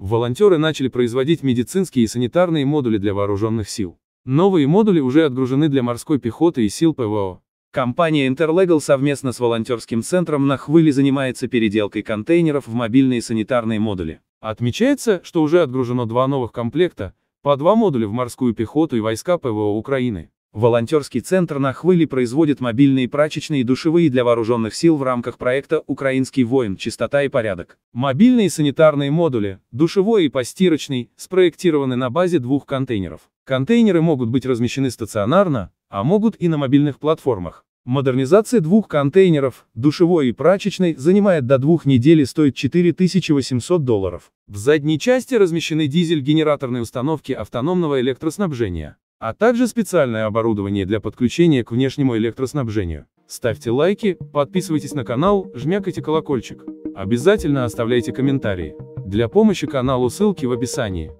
Волонтеры начали производить медицинские и санитарные модули для вооруженных сил. Новые модули уже отгружены для морской пехоты и сил ПВО. Компания Interlegal совместно с волонтерским центром на Хвыле занимается переделкой контейнеров в мобильные санитарные модули. Отмечается, что уже отгружено два новых комплекта, по два модуля в морскую пехоту и войска ПВО Украины. Волонтерский центр на Хвыле производит мобильные прачечные и душевые для вооруженных сил в рамках проекта «Украинский воин. Чистота и порядок». Мобильные санитарные модули, душевой и постирочный, спроектированы на базе двух контейнеров. Контейнеры могут быть размещены стационарно, а могут и на мобильных платформах. Модернизация двух контейнеров, душевой и прачечной, занимает до двух недель и стоит 4800 долларов. В задней части размещены дизель-генераторные установки автономного электроснабжения а также специальное оборудование для подключения к внешнему электроснабжению. Ставьте лайки, подписывайтесь на канал, жмякайте колокольчик. Обязательно оставляйте комментарии. Для помощи каналу ссылки в описании.